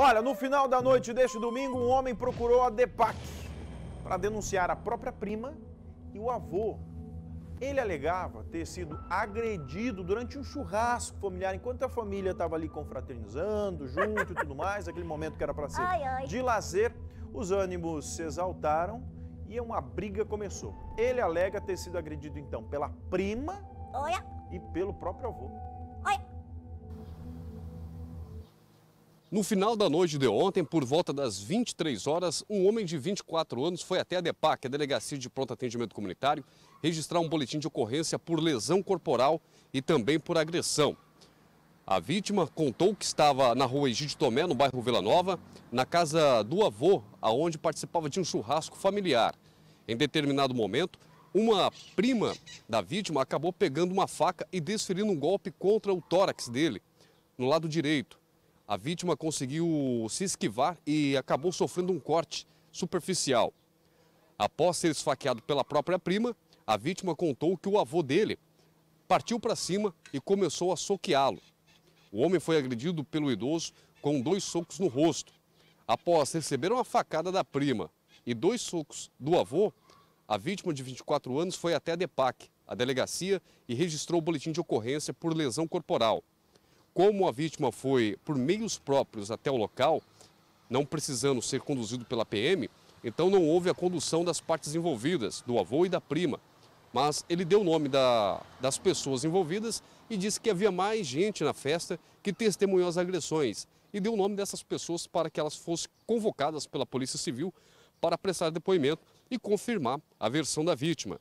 Olha, no final da noite deste domingo, um homem procurou a DEPAC para denunciar a própria prima e o avô. Ele alegava ter sido agredido durante um churrasco familiar, enquanto a família estava ali confraternizando, junto e tudo mais, aquele momento que era para ser ai, ai. de lazer. Os ânimos se exaltaram e uma briga começou. Ele alega ter sido agredido, então, pela prima Olha. e pelo próprio avô. No final da noite de ontem, por volta das 23 horas, um homem de 24 anos foi até a DEPAC, a Delegacia de Pronto Atendimento Comunitário, registrar um boletim de ocorrência por lesão corporal e também por agressão. A vítima contou que estava na rua Egídio Tomé, no bairro Vila Nova, na casa do avô, aonde participava de um churrasco familiar. Em determinado momento, uma prima da vítima acabou pegando uma faca e desferindo um golpe contra o tórax dele, no lado direito. A vítima conseguiu se esquivar e acabou sofrendo um corte superficial. Após ser esfaqueado pela própria prima, a vítima contou que o avô dele partiu para cima e começou a soqueá-lo. O homem foi agredido pelo idoso com dois socos no rosto. Após receber uma facada da prima e dois socos do avô, a vítima de 24 anos foi até a DEPAC, a delegacia, e registrou o boletim de ocorrência por lesão corporal. Como a vítima foi por meios próprios até o local, não precisando ser conduzido pela PM, então não houve a condução das partes envolvidas, do avô e da prima. Mas ele deu o nome da, das pessoas envolvidas e disse que havia mais gente na festa que testemunhou as agressões e deu o nome dessas pessoas para que elas fossem convocadas pela Polícia Civil para prestar depoimento e confirmar a versão da vítima.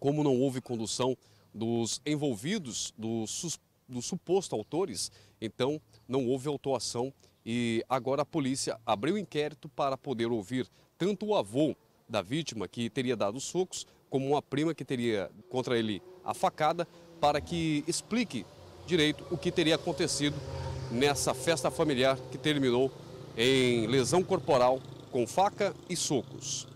Como não houve condução dos envolvidos, dos, suspeitos dos suposto autores, então não houve autuação e agora a polícia abriu inquérito para poder ouvir tanto o avô da vítima, que teria dado socos, como uma prima que teria contra ele a facada, para que explique direito o que teria acontecido nessa festa familiar que terminou em lesão corporal com faca e socos.